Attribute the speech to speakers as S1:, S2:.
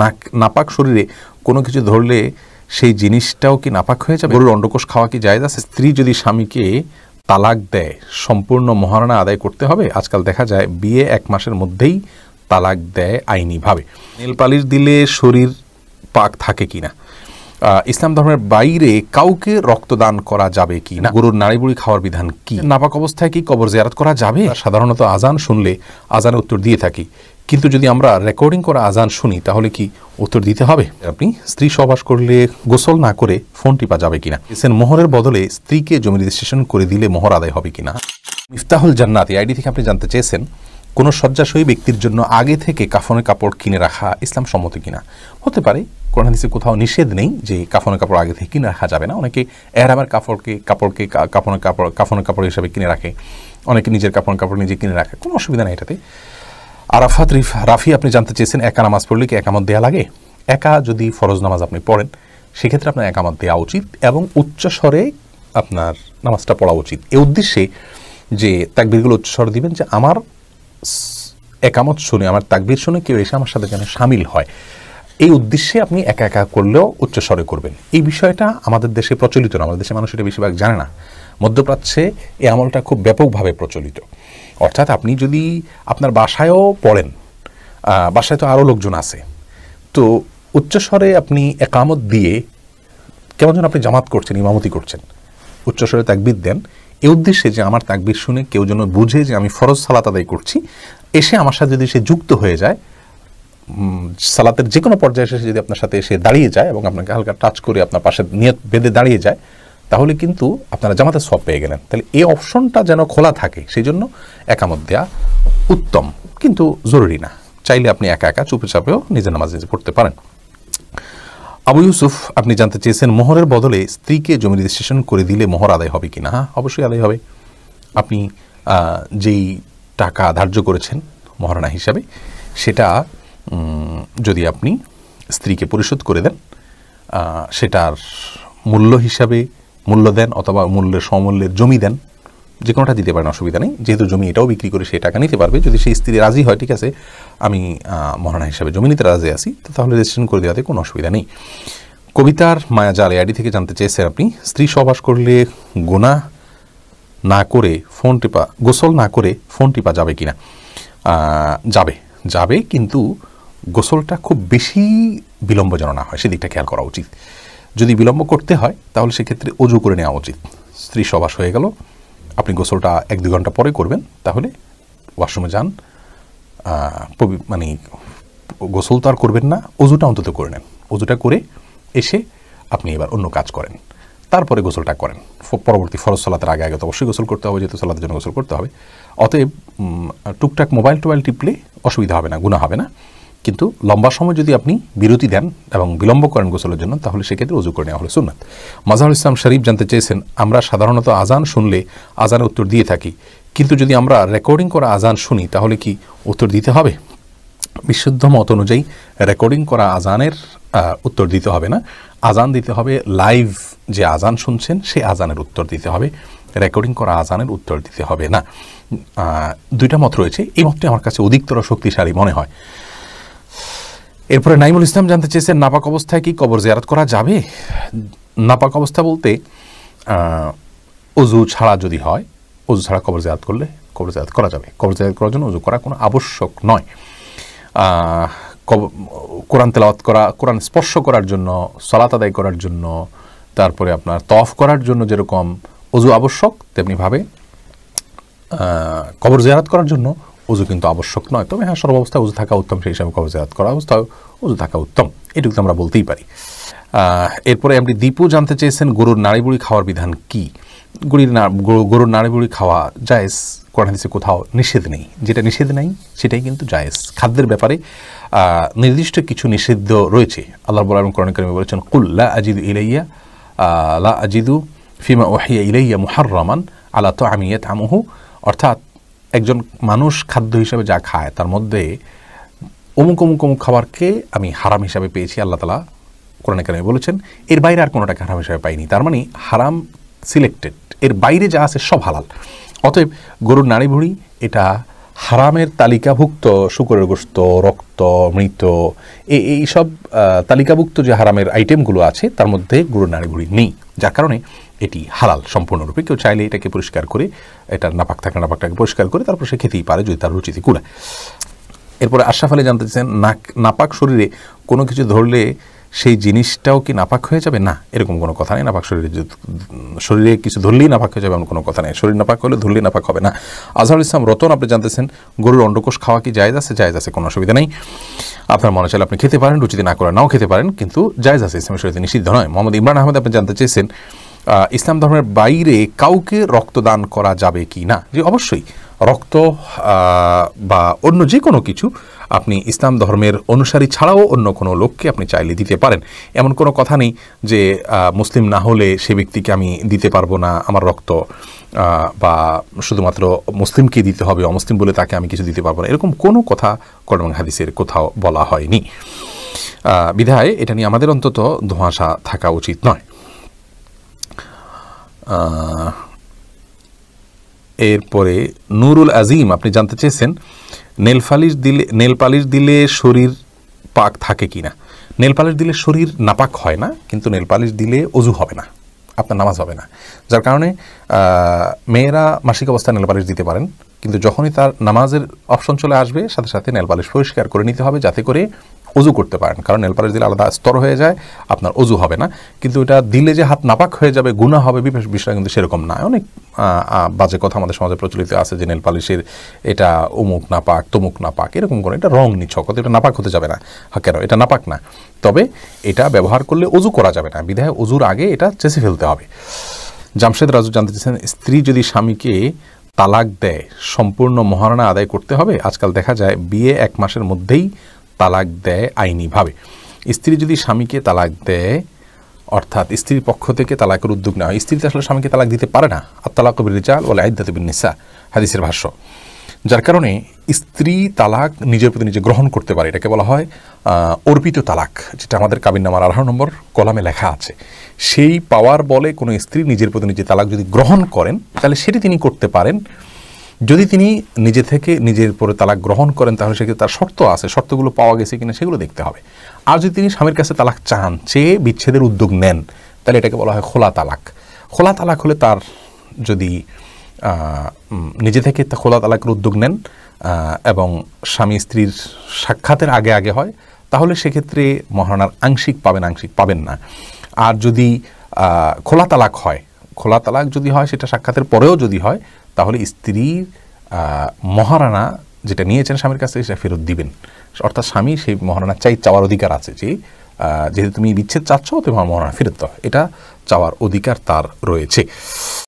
S1: নাক নাপাক শরীরে কোনো কিছু ধরলে সেই জিনিসটাও কি নাপাক হয়ে যাবে গরুর অন্ডকোষ খাওয়া কি যায় আছে স্ত্রী যদি স্বামীকে তালাক দেয় সম্পূর্ণ মহারণা আদায় করতে হবে আজকাল দেখা যায় বিয়ে এক মাসের মধ্যেই তালাক দেয় আইনিভাবে নীল পালিশ দিলে শরীর পাক থাকে কি না ইসলাম ধর্মের বাইরে কাউকে রক্তদান করা যাবে কি না গরুর নাড়িবুড়ি খাওয়ার বিধান কি নাপাক অবস্থায় কি কবর জিয়ারত করা যাবে সাধারণত আজান শুনলে আজানে উত্তর দিয়ে থাকি কিন্তু যদি আমরা রেকর্ডিং করা আজান শুনি তাহলে কি উত্তর দিতে হবে আপনি স্ত্রী সবাস করলে গোসল না করে ফোন টিপা যাবে কিনা এসেন মোহরের বদলে স্ত্রীকে জমি রেজিস্ট্রেশন করে দিলে মোহর আদায় হবে কিনা ইফতাহুল জান্নাত এই আইডি থেকে আপনি জানতে চেয়েছেন কোনো শয্যাশয়ী ব্যক্তির জন্য আগে থেকে কাফনের কাপড় কিনে রাখা ইসলাম সম্মত কিনা হতে পারে কোরআন হাদিসে কোথাও নিষেধ নেই যে কাফনের কাপড় আগে থেকে কিনে রাখা যাবে না অনেকে এরামের কাপড়কে কাপড়কে কাফনের কাপড় কাফনের কাপড় হিসাবে কিনে রাখে অনেকে নিজের কাপড় কাপড় নিজে কিনে রাখে কোনো অসুবিধা নেই এটাতে আরাফাত রিফ রাফি আপনি জানতে চেয়েছেন একা নামাজ পড়লে কি একামত দেওয়া লাগে একা যদি ফরজ নামাজ আপনি পড়েন সেক্ষেত্রে আপনার একামত দেওয়া উচিত এবং উচ্চ স্বরে আপনার নামাজটা পড়া উচিত এ উদ্দেশ্যে যে তাকবিরগুলো উচ্চ স্বরে দিবেন যে আমার একামত শুনে আমার তাকবির শুনে কেউ এসে আমার সাথে যেন সামিল হয় এই উদ্দেশ্যে আপনি একা একা করলেও উচ্চস্বরে করবেন এই বিষয়টা আমাদের দেশে প্রচলিত না আমাদের দেশে মানুষ এটা বেশিরভাগ জানে না মধ্যপ্রাচ্যে এই আমলটা খুব ব্যাপকভাবে প্রচলিত অর্থাৎ আপনি যদি আপনার বাসায়ও পড়েন বাসায় তো আরও লোকজন আছে তো উচ্চস্বরে আপনি একামত দিয়ে কেমন যেন আপনি জামাত করছেন ইমামতি করছেন উচ্চস্বরে তাকবির দেন এ উদ্দেশ্যে যে আমার তাকবির শুনে কেউ যেন বুঝে যে আমি ফরজ সালাত আদায় করছি এসে আমার সাথে যদি সে যুক্ত হয়ে যায় সালাতের যে কোনো পর্যায়ে এসে যদি আপনার সাথে এসে দাঁড়িয়ে যায় এবং আপনাকে হালকা টাচ করে আপনার পাশে নিয়ে বেঁধে দাঁড়িয়ে যায় তাহলে কিন্তু আপনারা জামাতে সব পেয়ে গেলেন তাহলে এই অপশনটা যেন খোলা থাকে সেই জন্য একামত দেওয়া উত্তম কিন্তু জরুরি না চাইলে আপনি একা একা চুপে চাপেও নিজের নামাজ নিজে পড়তে পারেন আবু ইউসুফ আপনি জানতে চেয়েছেন মোহরের বদলে স্ত্রীকে জমি রেজিস্ট্রেশন করে দিলে মোহর আদায় হবে কি না হ্যাঁ অবশ্যই আদায় হবে আপনি যেই টাকা ধার্য করেছেন মহারণা হিসাবে সেটা যদি আপনি স্ত্রীকে পরিশোধ করে দেন সেটার মূল্য হিসাবে মূল্য দেন অথবা মূল্যের সমূল্যের জমি দেন যে কোনোটা দিতে পারেন অসুবিধা নেই যেহেতু জমি এটাও বিক্রি করে সেই টাকা নিতে পারবে যদি সেই স্ত্রী রাজি হয় ঠিক আছে আমি মহানা হিসাবে জমি নিতে রাজি আছি তো তাহলে রেজিস্ট্রেশন করে দেওয়াতে কোনো অসুবিধা নেই কবিতার মায়া মায়াজাল আইডি থেকে জানতে চেয়েছেন আপনি স্ত্রী সবাস করলে গোনা না করে ফোন টিপা গোসল না করে ফোন টিপা যাবে কিনা যাবে যাবে কিন্তু গোসলটা খুব বেশি বিলম্ব না হয় সেদিকটা খেয়াল করা উচিত যদি বিলম্ব করতে হয় তাহলে সেক্ষেত্রে অজু করে নেওয়া উচিত স্ত্রী সবাস হয়ে গেল আপনি গোসলটা এক দু ঘন্টা পরে করবেন তাহলে ওয়াশরুমে যান মানে গোসল তো আর করবেন না অজুটা অন্তত করে নেন অজুটা করে এসে আপনি এবার অন্য কাজ করেন তারপরে গোসলটা করেন পরবর্তী ফরজ সালাতের আগে আগে তো অবশ্যই গোসল করতে হবে যেহেতু সালাতের জন্য গোসল করতে হবে অতএব টুকটাক মোবাইল টোবাইল টিপলে অসুবিধা হবে না গুণা হবে না কিন্তু লম্বা সময় যদি আপনি বিরতি দেন এবং বিলম্ব করেন গোসলের জন্য তাহলে সেক্ষেত্রে উজু করে নেওয়া হলো সুন্নাত মাজাহুল ইসলাম শরীফ জানতে চেয়েছেন আমরা সাধারণত আজান শুনলে আজানের উত্তর দিয়ে থাকি কিন্তু যদি আমরা রেকর্ডিং করা আজান শুনি তাহলে কি উত্তর দিতে হবে বিশুদ্ধ মত অনুযায়ী রেকর্ডিং করা আজানের উত্তর দিতে হবে না আজান দিতে হবে লাইভ যে আজান শুনছেন সে আজানের উত্তর দিতে হবে রেকর্ডিং করা আজানের উত্তর দিতে হবে না দুইটা মত রয়েছে এই মতটি আমার কাছে অধিকতর শক্তিশালী মনে হয় এরপরে নাইমুল ইসলাম জানতে চেয়েছেন নাপাক অবস্থায় কি কবর জিয়ারত করা যাবে নাপাক অবস্থা বলতে অজু ছাড়া যদি হয় অজু ছাড়া কবর জিয়ারত করলে কবর জিয়ারত করা যাবে কবর জিয়ারত করার জন্য অজু করা কোনো আবশ্যক নয় কোরআন তেলাওয়াত করা কোরআন স্পর্শ করার জন্য সলাত আদায় করার জন্য তারপরে আপনার তফ করার জন্য যেরকম অজু আবশ্যক তেমনিভাবে কবর জিয়ারত করার জন্য উজু কিন্তু আবশ্যক নয় তবে হ্যাঁ সর্বাবস্থায় উজু থাকা উত্তম সেই হিসাবে কবজাত করা অবস্থায় উজু থাকা উত্তম এটুকু আমরা বলতেই পারি এরপরে আপনি দীপু জানতে চেয়েছেন গরুর নাড়িবুড়ি খাওয়ার বিধান কি গুড়ির গরুর নাড়িবুড়ি খাওয়া জায়েজ কোরআনহাদিসে কোথাও নিষেধ নেই যেটা নিষেধ নেই সেটাই কিন্তু জায়েজ খাদ্যের ব্যাপারে নির্দিষ্ট কিছু নিষিদ্ধ রয়েছে আল্লাহ বলা এবং কোরআন করিমে বলেছেন কুল্লা আজিদু ইলাইয়া লা আজিদু ফিমা ওয়াহিয়া ইলাইয়া রহমান আলা তো আমিয়া আমহু অর্থাৎ একজন মানুষ খাদ্য হিসাবে যা খায় তার মধ্যে অমুক অমুক অমুক খাবারকে আমি হারাম হিসাবে পেয়েছি আল্লাহ তালা কোরআনে কেন বলেছেন এর বাইরে আর কোনোটাকে হারাম হিসাবে পাইনি তার মানে হারাম সিলেক্টেড এর বাইরে যা আছে সব হালাল অতএব গরুর নাড়ি ভুড়ি এটা হারামের তালিকাভুক্ত শুকরের গোস্ত রক্ত মৃত এই সব তালিকাভুক্ত যে হারামের আইটেমগুলো আছে তার মধ্যে গুঁড়ো নাড়িগুড়ি নেই যার কারণে এটি হালাল সম্পূর্ণরূপে কেউ চাইলে এটাকে পরিষ্কার করে এটা নাপাক থাকে নাপাকটাকে পরিষ্কার করে তারপর সে খেতেই পারে যদি তার রুচিতে কুড়ায় এরপরে আশরাফ আলী জানতে চাইছেন নাক নাপাক শরীরে কোনো কিছু ধরলে সেই জিনিসটাও কি নাপাক হয়ে যাবে না এরকম কোনো কথা নেই নাপাক শরীরে শরীরে কিছু ধরলেই নাপাক হয়ে যাবে এমন কোনো কথা নেই শরীর নাপাক হলে ধরলেই নাপাক হবে না আজহারুল ইসলাম রতন আপনি জানতেছেন গরুর অন্ডকোষ খাওয়া কি জায়জ আছে জায়জ আছে কোনো অসুবিধা নেই আপনার মনে চাইলে আপনি খেতে পারেন রুচিতে না করে নাও খেতে পারেন কিন্তু জায়জ আছে ইসলামের শরীরে নিষিদ্ধ নয় মোহাম্মদ ইমরান আহমেদ আপনি জানতে চেয়েছেন ইসলাম ধর্মের বাইরে কাউকে রক্তদান করা যাবে কি না যে অবশ্যই রক্ত বা অন্য যে কোনো কিছু আপনি ইসলাম ধর্মের অনুসারী ছাড়াও অন্য কোনো লোককে আপনি চাইলে দিতে পারেন এমন কোনো কথা নেই যে মুসলিম না হলে সে ব্যক্তিকে আমি দিতে পারবো না আমার রক্ত বা শুধুমাত্র মুসলিমকে দিতে হবে অমুসলিম বলে তাকে আমি কিছু দিতে পারবো না এরকম কোনো কথা কলম হাদিসের কোথাও বলা হয়নি বিধায় এটা নিয়ে আমাদের অন্তত ধোঁয়াশা থাকা উচিত নয় এরপরে নুরুল আজিম আপনি জানতে চেয়েছেন নেলফালিশ দিলে নেলপালিশ দিলে শরীর পাক থাকে কি না নেলপালিশ দিলে শরীর নাপাক হয় না কিন্তু নেলপালিশ দিলে অজু হবে না আপনার নামাজ হবে না যার কারণে মেয়েরা মাসিক অবস্থায় নেলপালিশ দিতে পারেন কিন্তু যখনই তার নামাজের অপশন চলে আসবে সাথে সাথে নেলপালিশ পরিষ্কার করে নিতে হবে যাতে করে অজু করতে পারেন কারণ নেলপালিশ দিলে আলাদা স্তর হয়ে যায় আপনার অজু হবে না কিন্তু এটা দিলে যে হাত নাপাক হয়ে যাবে গুণা হবে বিষয়টা কিন্তু সেরকম না অনেক বাজে কথা আমাদের সমাজে প্রচলিত আছে যে নেলপালিশের এটা অমুক নাপাক তমুক নাপাক এরকম করে এটা রং নিছক এটা নাপাক হতে যাবে না হ্যাঁ, কেন এটা নাপাক না তবে এটা ব্যবহার করলে অজু করা যাবে না বিধায় অজুর আগে এটা চেষে ফেলতে হবে জামশেদ রাজু জানতে চেয়েছেন স্ত্রী যদি স্বামীকে তালাক দেয় সম্পূর্ণ মহারণা আদায় করতে হবে আজকাল দেখা যায় বিয়ে এক মাসের মধ্যেই তালাক দেয় আইনিভাবে স্ত্রী যদি স্বামীকে তালাক দেয় অর্থাৎ স্ত্রীর পক্ষ থেকে তালাকের উদ্যোগ নেওয়া হয় স্ত্রী আসলে স্বামীকে তালাক দিতে পারে না আর তালাক কবির রিজাল বলে আইদাতবিন নিসা হাদিসের ভাষ্য যার কারণে স্ত্রী তালাক নিজের প্রতি নিজে গ্রহণ করতে পারে এটাকে বলা হয় অর্পিত তালাক যেটা আমাদের কাবিন নামার আঠারো নম্বর কলামে লেখা আছে সেই পাওয়ার বলে কোনো স্ত্রী নিজের প্রতি নিজে তালাক যদি গ্রহণ করেন তাহলে সেটি তিনি করতে পারেন যদি তিনি নিজে থেকে নিজের পরে তালাক গ্রহণ করেন তাহলে সেক্ষেত্রে তার শর্ত আছে শর্তগুলো পাওয়া গেছে কিনা সেগুলো দেখতে হবে আর যদি তিনি স্বামীর কাছে তালাক চান চেয়ে বিচ্ছেদের উদ্যোগ নেন তাহলে এটাকে বলা হয় খোলা তালাক খোলা তালাক হলে তার যদি নিজে থেকে খোলা তালাকের উদ্যোগ নেন এবং স্বামী স্ত্রীর সাক্ষাতের আগে আগে হয় তাহলে সেক্ষেত্রে মহারণার আংশিক পাবেন আংশিক পাবেন না আর যদি খোলা তালাক হয় খোলা তালাক যদি হয় সেটা সাক্ষাতের পরেও যদি হয় তাহলে স্ত্রীর মহারানা যেটা নিয়েছেন স্বামীর কাছ থেকে সেটা ফেরত দিবেন অর্থাৎ স্বামী সেই মহারানা চাই চাওয়ার অধিকার আছে যে যেহেতু তুমি বিচ্ছেদ চাচ্ছ তুমি মহারানা ফেরত দাও এটা চাওয়ার অধিকার তার রয়েছে